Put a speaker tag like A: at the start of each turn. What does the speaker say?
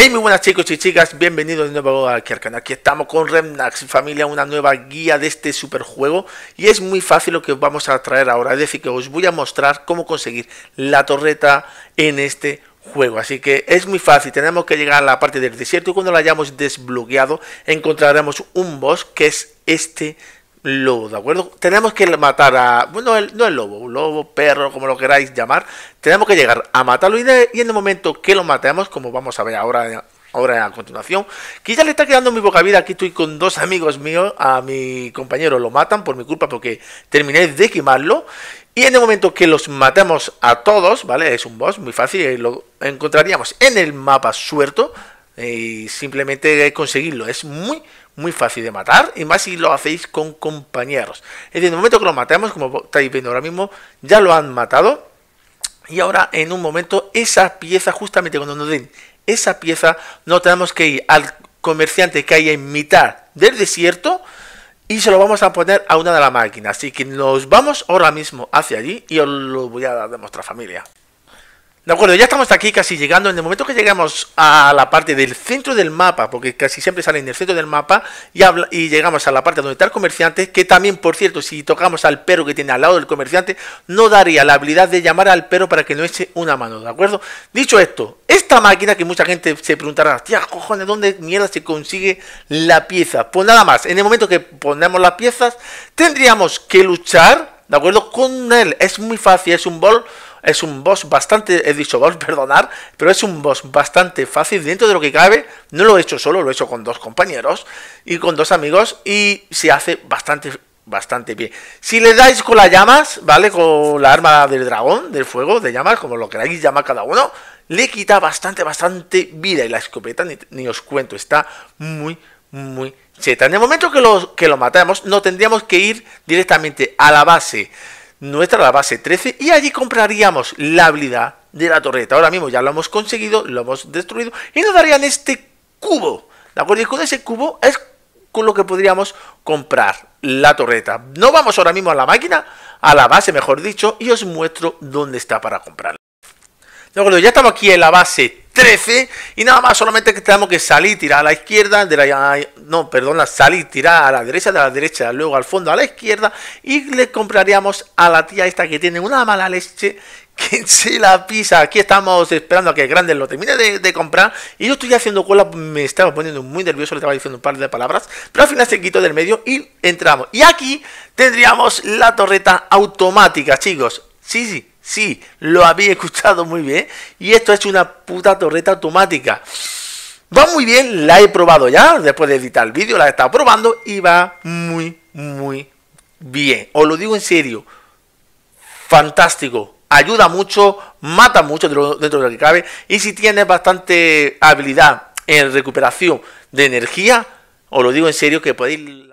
A: Hey, muy buenas chicos y chicas, bienvenidos de nuevo aquí al canal. Aquí estamos con Remnax Familia, una nueva guía de este superjuego. Y es muy fácil lo que os vamos a traer ahora. Es decir, que os voy a mostrar cómo conseguir la torreta en este juego. Así que es muy fácil, tenemos que llegar a la parte del desierto y cuando la hayamos desbloqueado encontraremos un boss que es este lobo, ¿de acuerdo? Tenemos que matar a. Bueno, el, no el lobo, lobo, perro, como lo queráis llamar. Tenemos que llegar a matarlo y, en el momento que lo matemos, como vamos a ver ahora, ahora a continuación, que ya le está quedando muy poca vida. Aquí estoy con dos amigos míos, a mi compañero lo matan por mi culpa porque terminé de quemarlo. Y en el momento que los matemos a todos, ¿vale? Es un boss muy fácil, eh, lo encontraríamos en el mapa suelto. Eh, y simplemente conseguirlo. Es muy, muy fácil de matar y más si lo hacéis con compañeros. Es decir, en el momento que lo matemos, como estáis viendo ahora mismo, ya lo han matado y ahora en un momento esa pieza, justamente cuando nos den esa pieza, no tenemos que ir al comerciante que hay en mitad del desierto y se lo vamos a poner a una de las máquinas. Así que nos vamos ahora mismo hacia allí y os lo voy a dar de nuestra familia. De acuerdo, ya estamos aquí casi llegando. En el momento que llegamos a la parte del centro del mapa, porque casi siempre sale en el centro del mapa, y, y llegamos a la parte donde está el comerciante, que también, por cierto, si tocamos al perro que tiene al lado del comerciante, no daría la habilidad de llamar al perro para que no eche una mano, ¿de acuerdo? Dicho esto, esta máquina que mucha gente se preguntará, tía, cojones, ¿dónde mierda se consigue la pieza? Pues nada más, en el momento que ponemos las piezas, tendríamos que luchar, ¿de acuerdo? Con él. Es muy fácil, es un bol es un boss bastante, he dicho boss, perdonar, pero es un boss bastante fácil dentro de lo que cabe. No lo he hecho solo, lo he hecho con dos compañeros y con dos amigos y se hace bastante bastante bien. Si le dais con las llamas, ¿vale? Con la arma del dragón, del fuego, de llamas, como lo queráis llamar cada uno, le quita bastante, bastante vida. Y la escopeta, ni, os cuento, está muy, muy cheta. En el momento que lo, que lo matamos, no tendríamos que ir directamente a la base nuestra la base 13 y allí compraríamos la habilidad de la torreta. Ahora mismo ya lo hemos conseguido, lo hemos destruido y nos darían este cubo. ¿De acuerdo? Y con ese cubo es con lo que podríamos comprar la torreta. No vamos ahora mismo a la máquina, a la base mejor dicho, y os muestro dónde está para comprarla. De acuerdo, ya estamos aquí en la base y nada más solamente que tenemos que salir tirar a la izquierda de no perdona salir tirar a la derecha de la derecha luego al fondo a la izquierda y le compraríamos a la tía esta que tiene una mala leche que se la pisa. Aquí estamos esperando a que Grande lo termine de, de, comprar. Y yo estoy haciendo cola, me estaba poniendo muy nervioso, le estaba diciendo un par de palabras. Pero al final se quitó del medio y entramos. Y aquí tendríamos la torreta automática, chicos. Sí, sí, sí, lo había escuchado muy bien. Y esto es una puta torreta automática. Va muy bien, la he probado ya. Después de editar el vídeo, la he estado probando y va muy, muy bien. Os lo digo en serio. Fantástico. Ayuda mucho, mata mucho dentro de lo que cabe. Y si tienes bastante habilidad en recuperación de energía, os lo digo en serio que podéis...